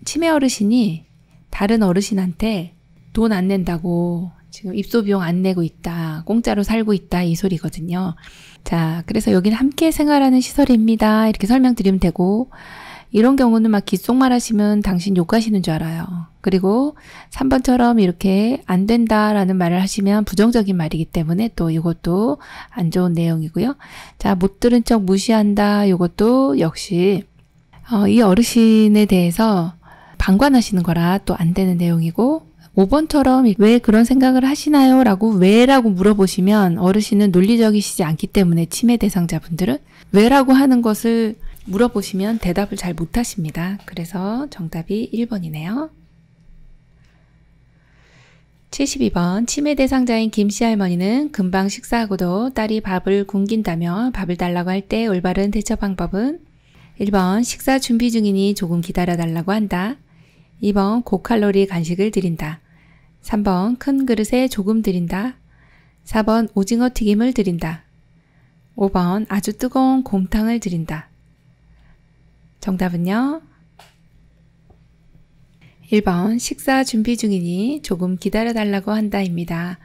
치매 어르신이 다른 어르신한테 돈 안 낸다고 지금 입소 비용 안 내고 있다. 공짜로 살고 있다. 이 소리거든요. 자, 그래서 여기는 함께 생활하는 시설입니다. 이렇게 설명드리면 되고, 이런 경우는 막 귓속말 하시면 당신 욕하시는 줄 알아요. 그리고 3번처럼 이렇게 안 된다라는 말을 하시면 부정적인 말이기 때문에 또 이것도 안 좋은 내용이고요. 자, 못 들은 척 무시한다. 이것도 역시 어, 이 어르신에 대해서 방관하시는 거라 또 안 되는 내용이고 5번처럼 왜 그런 생각을 하시나요? 라고 왜? 라고 물어보시면 어르신은 논리적이시지 않기 때문에 치매 대상자분들은 왜라고 하는 것을 물어보시면 대답을 잘 못하십니다. 그래서 정답이 1번이네요. 72번 치매 대상자인 김씨 할머니는 금방 식사하고도 딸이 밥을 굶긴다며 밥을 달라고 할 때 올바른 대처 방법은 1번 식사 준비 중이니 조금 기다려 달라고 한다. 2번 고칼로리 간식을 드린다. 3번 큰 그릇에 조금 드린다. 4번 오징어 튀김을 드린다. 5번 아주 뜨거운 곰탕을 드린다. 정답은요? 1번 식사 준비 중이니 조금 기다려 달라고 한다입니다.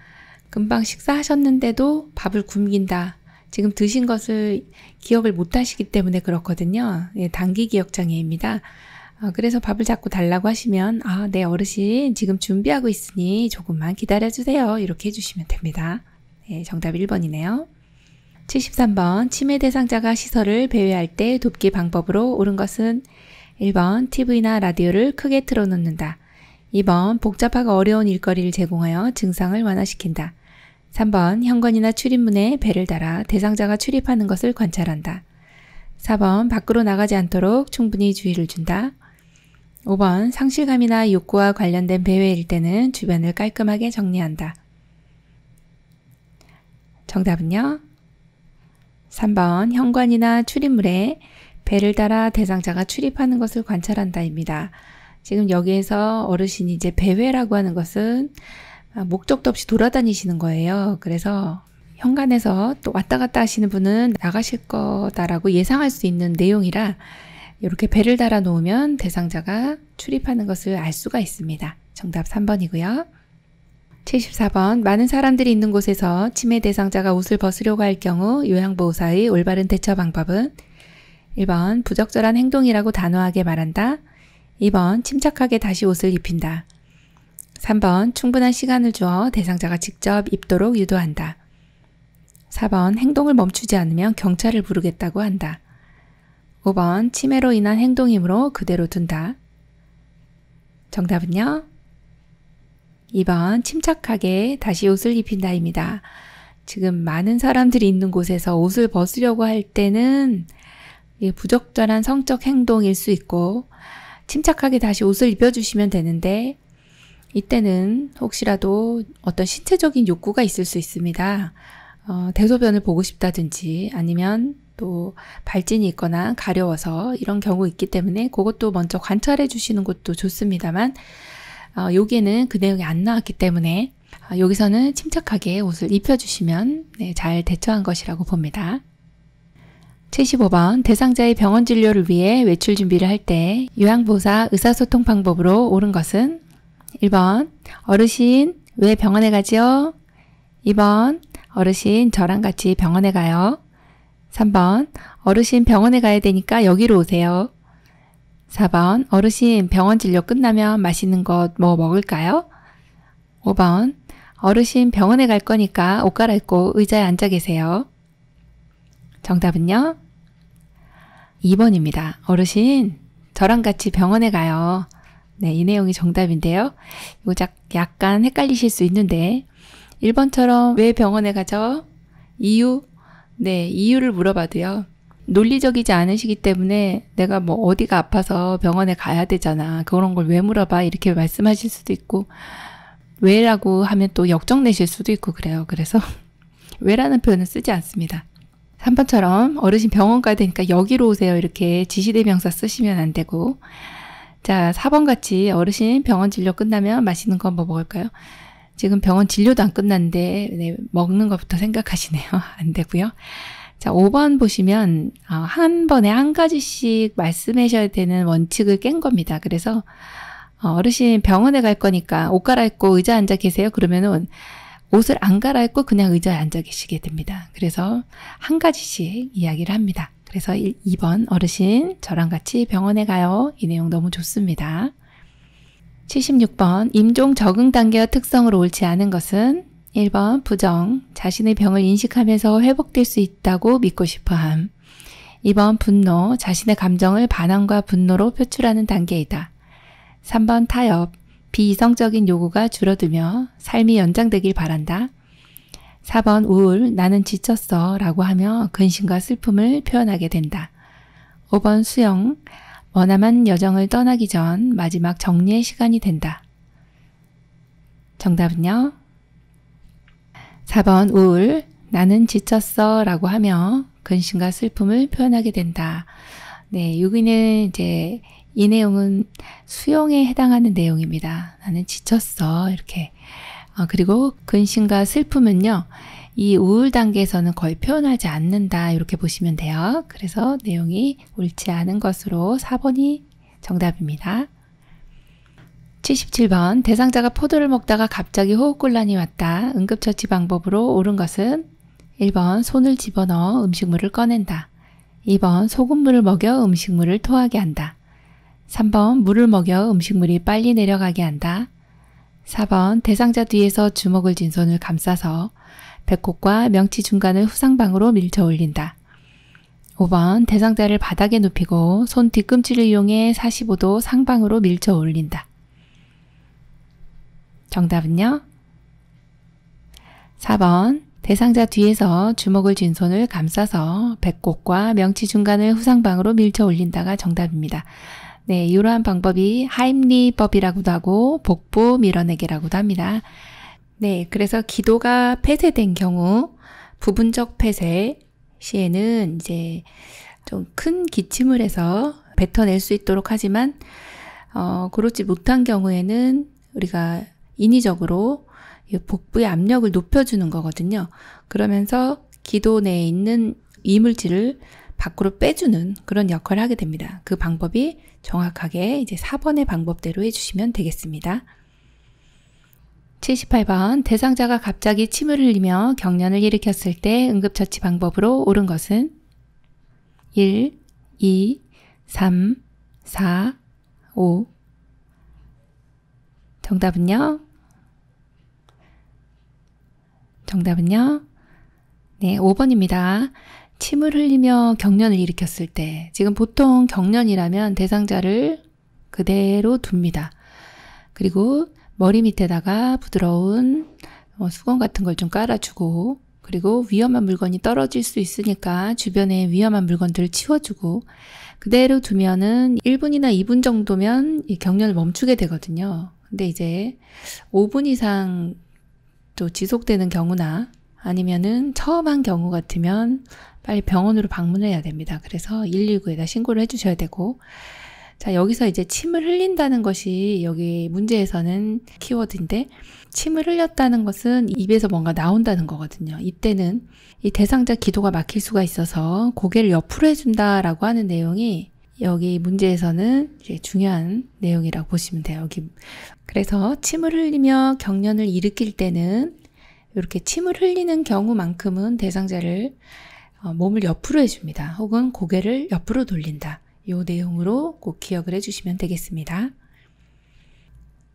금방 식사하셨는데도 밥을 굶긴다. 지금 드신 것을 기억을 못 하시기 때문에 그렇거든요. 예, 단기 기억 장애입니다. 어, 그래서 밥을 자꾸 달라고 하시면 아, 네 어르신 지금 준비하고 있으니 조금만 기다려 주세요. 이렇게 해 주시면 됩니다. 예, 정답 1번이네요. 73번 치매 대상자가 시설을 배회할 때 돕기 방법으로 옳은 것은 1번 TV나 라디오를 크게 틀어놓는다. 2번 복잡하고 어려운 일거리를 제공하여 증상을 완화시킨다. 3번 현관이나 출입문에 배를 달아 대상자가 출입하는 것을 관찰한다. 4번 밖으로 나가지 않도록 충분히 주의를 준다. 5번 상실감이나 욕구와 관련된 배회일 때는 주변을 깔끔하게 정리한다. 정답은요? 3번 현관이나 출입물에 배를 따라 대상자가 출입하는 것을 관찰한다입니다. 지금 여기에서 어르신이 이제 배회라고 하는 것은 아, 목적도 없이 돌아다니시는 거예요. 그래서 현관에서 또 왔다 갔다 하시는 분은 나가실 거다라고 예상할 수 있는 내용이라 이렇게 배를 달아 놓으면 대상자가 출입하는 것을 알 수가 있습니다. 정답 3번이고요. 74번 많은 사람들이 있는 곳에서 치매 대상자가 옷을 벗으려고 할 경우 요양보호사의 올바른 대처 방법은 1번 부적절한 행동이라고 단호하게 말한다. 2번 침착하게 다시 옷을 입힌다. 3번 충분한 시간을 주어 대상자가 직접 입도록 유도한다. 4번 행동을 멈추지 않으면 경찰을 부르겠다고 한다. 5번 치매로 인한 행동이므로 그대로 둔다. 정답은요? 2번 침착하게 다시 옷을 입힌다입니다. 지금 많은 사람들이 있는 곳에서 옷을 벗으려고 할 때는 부적절한 성적 행동일 수 있고 침착하게 다시 옷을 입혀주시면 되는데 이때는 혹시라도 어떤 신체적인 욕구가 있을 수 있습니다. 어, 대소변을 보고 싶다든지 아니면 또 발진이 있거나 가려워서 이런 경우 있기 때문에 그것도 먼저 관찰해 주시는 것도 좋습니다만 어, 여기에는 그 내용이 안 나왔기 때문에 어, 여기서는 침착하게 옷을 입혀주시면 네, 잘 대처한 것이라고 봅니다. 75번 대상자의 병원 진료를 위해 외출 준비를 할 때 요양보사 호 의사소통 방법으로 옳은 것은 1번 어르신 왜 병원에 가지요? 2번 어르신 저랑 같이 병원에 가요. 3번 어르신 병원에 가야 되니까 여기로 오세요. 4번 어르신 병원 진료 끝나면 맛있는 것 뭐 먹을까요? 5번 어르신 병원에 갈 거니까 옷 갈아입고 의자에 앉아 계세요. 정답은요? 2번입니다. 어르신 저랑 같이 병원에 가요. 네, 이 내용이 정답인데요. 이거 약간 헷갈리실 수 있는데 1번처럼 왜 병원에 가죠? 이유? 네, 이유를 물어봐도요. 논리적이지 않으시기 때문에 내가 뭐 어디가 아파서 병원에 가야 되잖아. 그런 걸 왜 물어봐? 이렇게 말씀하실 수도 있고, 왜라고 하면 또 역정 내실 수도 있고 그래요. 그래서 왜라는 표현은 쓰지 않습니다. 3번처럼 어르신 병원 가야 되니까 여기로 오세요. 이렇게 지시대명사 쓰시면 안 되고, 자, 4번 같이 어르신 병원 진료 끝나면 맛있는 거 뭐 먹을까요? 지금 병원 진료도 안 끝났는데 네, 먹는 것부터 생각하시네요. 안 되고요. 자, 5번 보시면 아, 한 번에 한 가지씩 말씀하셔야 되는 원칙을 깬 겁니다. 그래서 어, 어르신 병원에 갈 거니까 옷 갈아입고 의자 앉아 계세요. 그러면은 옷을 안 갈아입고 그냥 의자에 앉아 계시게 됩니다. 그래서 한 가지씩 이야기를 합니다. 그래서 2번 어르신 저랑 같이 병원에 가요. 이 내용 너무 좋습니다. 76번 임종 적응 단계와 특성을 옳지 않은 것은 1번 부정, 자신의 병을 인식하면서 회복될 수 있다고 믿고 싶어함. 2번 분노, 자신의 감정을 반항과 분노로 표출하는 단계이다. 3번 타협, 비이성적인 요구가 줄어들며 삶이 연장되길 바란다. 4번 우울, 나는 지쳤어 라고 하며 근심과 슬픔을 표현하게 된다. 5번 수영, 원함한 여정을 떠나기 전 마지막 정리의 시간이 된다. 정답은요? 4번 우울, 나는 지쳤어 라고 하며 근심과 슬픔을 표현하게 된다. 네, 여기는 이제 이 내용은 수용에 해당하는 내용입니다. 나는 지쳤어 이렇게. 어, 그리고 근심과 슬픔은요. 이 우울 단계에서는 거의 표현하지 않는다 이렇게 보시면 돼요. 그래서 내용이 옳지 않은 것으로 4번이 정답입니다. 77번 대상자가 포도를 먹다가 갑자기 호흡곤란이 왔다. 응급처치 방법으로 옳은 것은 1번 손을 집어넣어 음식물을 꺼낸다. 2번 소금물을 먹여 음식물을 토하게 한다. 3번 물을 먹여 음식물이 빨리 내려가게 한다. 4번 대상자 뒤에서 주먹을 쥔 손을 감싸서 배꼽과 명치 중간을 후상방으로 밀쳐 올린다. 5번 대상자를 바닥에 눕히고 손 뒤꿈치를 이용해 45도 상방으로 밀쳐 올린다. 정답은요? 4번 대상자 뒤에서 주먹을 쥔 손을 감싸서 배꼽과 명치 중간을 후상방으로 밀쳐 올린다가 정답입니다. 네, 이러한 방법이 하임리법이라고도 하고 복부 밀어내기라고도 합니다. 네, 그래서 기도가 폐쇄된 경우 부분적 폐쇄 시에는 이제 좀 큰 기침을 해서 뱉어낼 수 있도록 하지만 어, 그렇지 못한 경우에는 우리가 인위적으로 복부의 압력을 높여주는 거거든요. 그러면서 기도 내에 있는 이물질을 밖으로 빼주는 그런 역할을 하게 됩니다. 그 방법이 정확하게 이제 4번의 방법대로 해주시면 되겠습니다. 78번 대상자가 갑자기 침을 흘리며 경련을 일으켰을 때 응급처치 방법으로 옳은 것은 1, 2, 3, 4, 5 정답은요? 정답은요? 네, 5번입니다. 침을 흘리며 경련을 일으켰을 때, 지금 보통 경련이라면 대상자를 그대로 둡니다. 그리고 머리 밑에다가 부드러운 어, 수건 같은 걸 좀 깔아주고, 그리고 위험한 물건이 떨어질 수 있으니까 주변에 위험한 물건들을 치워주고, 그대로 두면은 1분이나 2분 정도면 이 경련을 멈추게 되거든요. 근데 이제 5분 이상 또 지속되는 경우나 아니면은 처음 한 경우 같으면 빨리 병원으로 방문해야 됩니다. 그래서 119에다 신고를 해주셔야 되고, 자, 여기서 이제 침을 흘린다는 것이 여기 문제에서는 키워드인데, 침을 흘렸다는 것은 입에서 뭔가 나온다는 거거든요. 이때는 이 대상자 기도가 막힐 수가 있어서 고개를 옆으로 해준다라고 하는 내용이 여기 문제에서는 이제 중요한 내용이라고 보시면 돼요. 여기 그래서 침을 흘리며 경련을 일으킬 때는 이렇게 침을 흘리는 경우만큼은 대상자를 어, 몸을 옆으로 해줍니다. 혹은 고개를 옆으로 돌린다. 이 내용으로 꼭 기억을 해주시면 되겠습니다.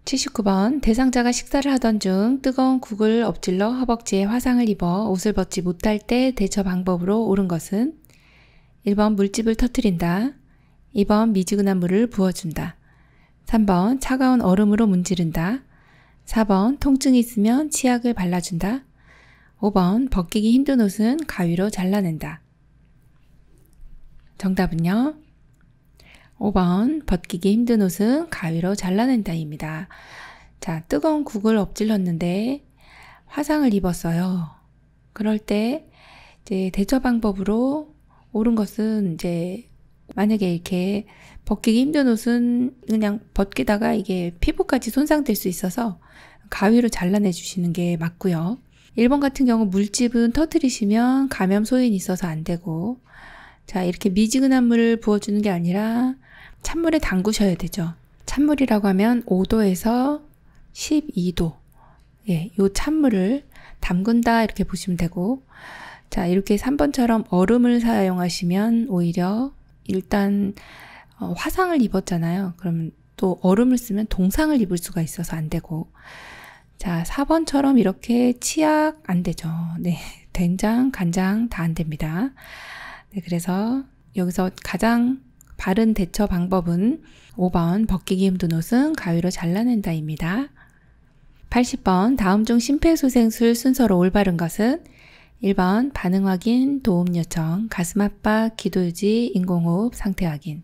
79번 대상자가 식사를 하던 중 뜨거운 국을 엎질러 허벅지에 화상을 입어 옷을 벗지 못할 때 대처 방법으로 옳은 것은 1번 물집을 터뜨린다. 2번 미지근한 물을 부어준다. 3번 차가운 얼음으로 문지른다. 4번 통증이 있으면 치약을 발라준다. 5번 벗기기 힘든 옷은 가위로 잘라낸다. 정답은요. 5번 벗기기 힘든 옷은 가위로 잘라낸다입니다. 자, 뜨거운 국을 엎질렀는데 화상을 입었어요. 그럴 때 이제 대처 방법으로 옳은 것은 이제 만약에 이렇게 벗기기 힘든 옷은 그냥 벗기다가 이게 피부까지 손상될 수 있어서 가위로 잘라내 주시는 게 맞고요. 1번 같은 경우 물집은 터트리시면 감염 소인 있어서 안 되고 자 이렇게 미지근한 물을 부어주는 게 아니라 찬물에 담그셔야 되죠. 찬물이라고 하면 5도에서 12도 예, 요 찬물을 담근다 이렇게 보시면 되고 자 이렇게 3번처럼 얼음을 사용하시면 오히려 일단 어, 화상을 입었잖아요. 그럼 또 얼음을 쓰면 동상을 입을 수가 있어서 안 되고. 자, 4번처럼 이렇게 치약 안 되죠. 네. 된장, 간장 다 안 됩니다. 네, 그래서 여기서 가장 바른 대처 방법은 5번 벗기기 힘든 옷은 가위로 잘라낸다입니다. 80번 다음 중 심폐소생술 순서로 올바른 것은 1번 반응 확인, 도움 요청, 가슴 압박, 기도유지, 인공호흡, 상태 확인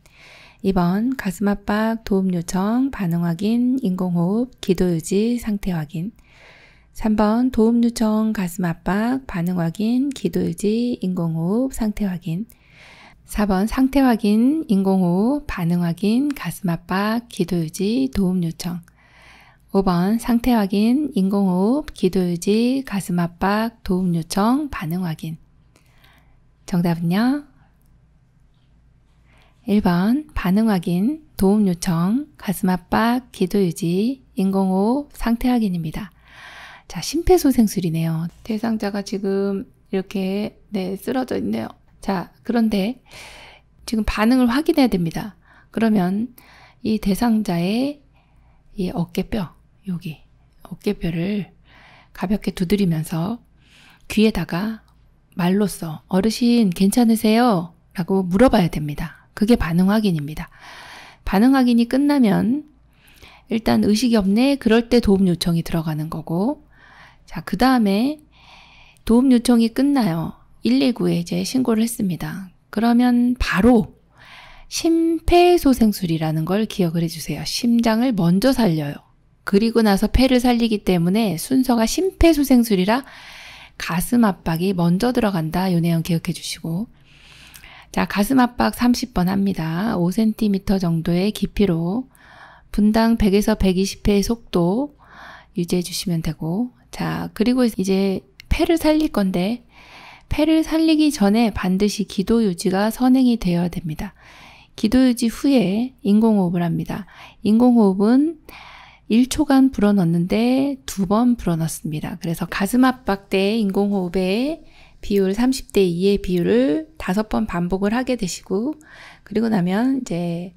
2번 가슴 압박, 도움 요청, 반응 확인, 인공호흡, 기도유지, 상태 확인 3번 도움 요청, 가슴 압박, 반응 확인, 기도유지, 인공호흡, 상태 확인 4번 상태 확인, 인공호흡, 반응 확인, 가슴 압박, 기도유지, 도움 요청 5번 상태 확인, 인공호흡, 기도유지, 가슴 압박, 도움 요청, 반응 확인. 정답은요? 1번 반응 확인, 도움 요청, 가슴 압박, 기도 유지, 인공호흡, 상태 확인입니다. 자, 심폐소생술이네요. 대상자가 지금 이렇게 네, 쓰러져 있네요. 자, 그런데 지금 반응을 확인해야 됩니다. 그러면 이 대상자의 이 어깨뼈, 여기 어깨뼈를 가볍게 두드리면서 귀에다가 말로써 어르신 괜찮으세요? 라고 물어봐야 됩니다. 그게 반응 확인입니다. 반응 확인이 끝나면 일단 의식이 없네 그럴 때 도움 요청이 들어가는 거고 자, 그 다음에 도움 요청이 끝나요. 119에 이제 신고를 했습니다. 그러면 바로 심폐소생술이라는 걸 기억을 해주세요. 심장을 먼저 살려요. 그리고 나서 폐를 살리기 때문에 순서가 심폐소생술이라 가슴 압박이 먼저 들어간다. 요 내용 기억해 주시고. 자, 가슴 압박 30번 합니다. 5cm 정도의 깊이로 분당 100에서 120회의 속도 유지해 주시면 되고. 자, 그리고 이제 폐를 살릴 건데 폐를 살리기 전에 반드시 기도 유지가 선행이 되어야 됩니다. 기도 유지 후에 인공호흡을 합니다. 인공호흡은 1초간 불어넣는데 두 번 불어넣습니다. 그래서 가슴 압박대 인공호흡에 비율 30대 2의 비율을 다섯 번 반복을 하게 되시고 그리고 나면 이제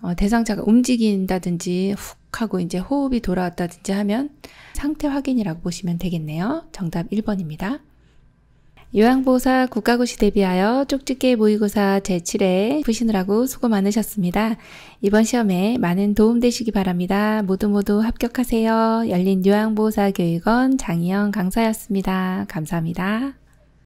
어, 대상자가 움직인다든지 훅 하고 이제 호흡이 돌아왔다든지 하면 상태 확인이라고 보시면 되겠네요. 정답 1번입니다. 요양보호사 국가고시 대비하여 쪽집게 모의고사 제7회 푸시느라고 수고 많으셨습니다. 이번 시험에 많은 도움 되시기 바랍니다. 모두 모두 합격하세요. 열린 요양보호사 교육원 장희영 강사였습니다. 감사합니다.